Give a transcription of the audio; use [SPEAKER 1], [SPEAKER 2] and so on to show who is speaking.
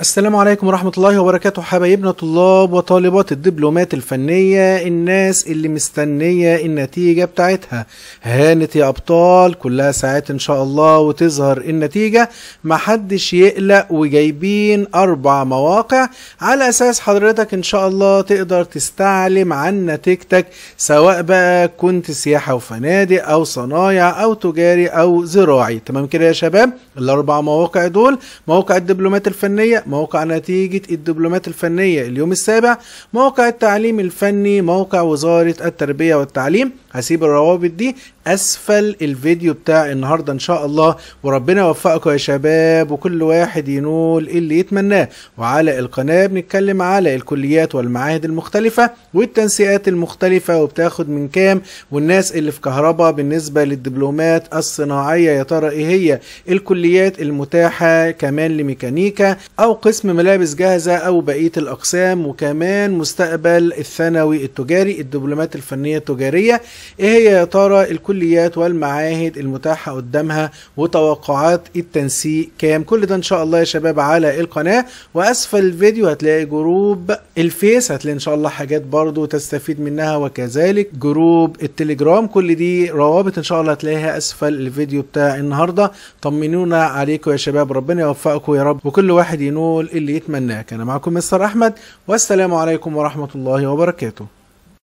[SPEAKER 1] السلام عليكم ورحمة الله وبركاته حبايبنا طلاب وطالبات الدبلومات الفنية الناس اللي مستنية النتيجة بتاعتها هانت يا أبطال كلها ساعات إن شاء الله وتظهر النتيجة محدش يقلق وجايبين أربع مواقع على أساس حضرتك إن شاء الله تقدر تستعلم عن نتيجتك سواء بقى كنت سياحة وفنادق أو صنايع أو تجاري أو زراعي تمام كده يا شباب الأربع مواقع دول مواقع الدبلومات الفنية موقع نتيجة الدبلومات الفنية اليوم السابع موقع التعليم الفني موقع وزارة التربية والتعليم هسيب الروابط دي اسفل الفيديو بتاع النهارده ان شاء الله وربنا يوفقكم يا شباب وكل واحد ينول اللي يتمناه وعلى القناه بنتكلم على الكليات والمعاهد المختلفه والتنسيقات المختلفه وبتاخد من كام والناس اللي في كهرباء بالنسبه للدبلومات الصناعيه يا ترى ايه هي الكليات المتاحه كمان لميكانيكا او قسم ملابس جاهزه او بقيه الاقسام وكمان مستقبل الثانوي التجاري الدبلومات الفنيه التجاريه ايه هي يا ترى الكليات والمعاهد المتاحه قدامها وتوقعات التنسيق كام كل ده ان شاء الله يا شباب على القناه واسفل الفيديو هتلاقي جروب الفيس هتلاقي ان شاء الله حاجات برضو تستفيد منها وكذلك جروب التليجرام كل دي روابط ان شاء الله هتلاقيها اسفل الفيديو بتاع النهارده طمنونا عليكم يا شباب ربنا يوفقكم يا رب وكل واحد ينول اللي يتمناه كان معكم مستر احمد والسلام عليكم ورحمه الله وبركاته